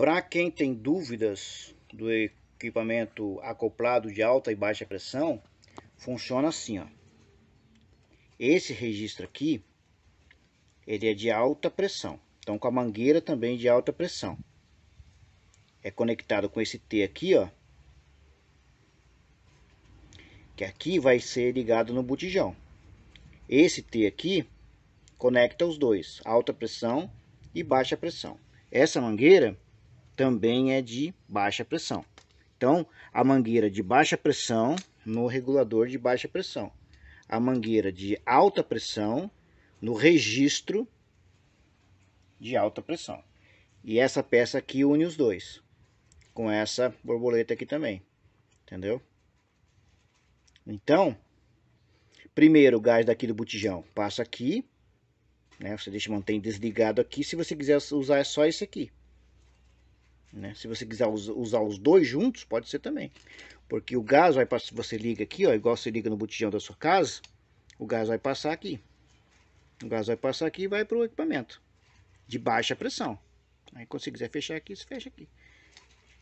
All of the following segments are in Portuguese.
Para quem tem dúvidas do equipamento acoplado de alta e baixa pressão, funciona assim, ó. Esse registro aqui, ele é de alta pressão. Então com a mangueira também de alta pressão. É conectado com esse T aqui, ó. Que aqui vai ser ligado no botijão. Esse T aqui conecta os dois, alta pressão e baixa pressão. Essa mangueira também é de baixa pressão. Então, a mangueira de baixa pressão no regulador de baixa pressão. A mangueira de alta pressão no registro de alta pressão. E essa peça aqui une os dois. Com essa borboleta aqui também. Entendeu? Então, primeiro o gás daqui do botijão passa aqui. Né? Você deixa manter desligado aqui. Se você quiser usar é só esse aqui. Né? Se você quiser usar os dois juntos, pode ser também. Porque o gás vai passar, você liga aqui, ó, igual você liga no botijão da sua casa, o gás vai passar aqui. O gás vai passar aqui e vai para o equipamento de baixa pressão. Aí quando você quiser fechar aqui, você fecha aqui.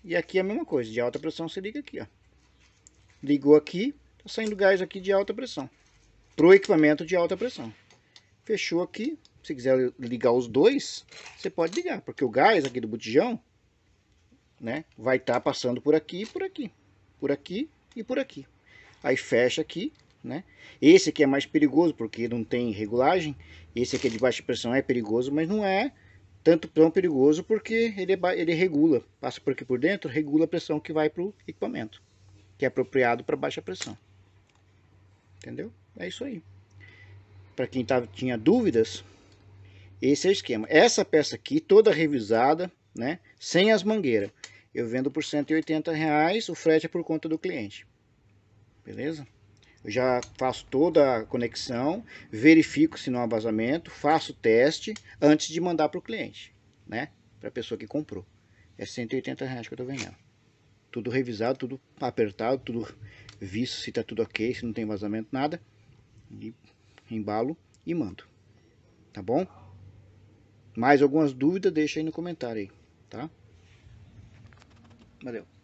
E aqui é a mesma coisa, de alta pressão você liga aqui, ó. Ligou aqui, tá saindo gás aqui de alta pressão. Pro equipamento de alta pressão. Fechou aqui, se quiser ligar os dois, você pode ligar, porque o gás aqui do botijão né? Vai estar tá passando por aqui, por aqui, por aqui e por aqui. Aí fecha aqui, né? Esse aqui é mais perigoso porque não tem regulagem. Esse aqui é de baixa pressão é perigoso, mas não é tanto tão perigoso porque ele, é ele regula, passa por aqui por dentro, regula a pressão que vai para o equipamento, que é apropriado para baixa pressão. Entendeu? É isso aí. Para quem tava, tá, tinha dúvidas, esse é o esquema. Essa peça aqui toda revisada, né? Sem as mangueiras. Eu vendo por 180 reais, o frete é por conta do cliente. Beleza? Eu já faço toda a conexão, verifico se não há vazamento, faço o teste antes de mandar para o cliente, né? Para a pessoa que comprou. É 180 reais que eu estou vendendo. Tudo revisado, tudo apertado, tudo visto se está tudo ok, se não tem vazamento, nada. E embalo e mando. Tá bom? Mais algumas dúvidas, deixa aí no comentário aí, tá? Valeu.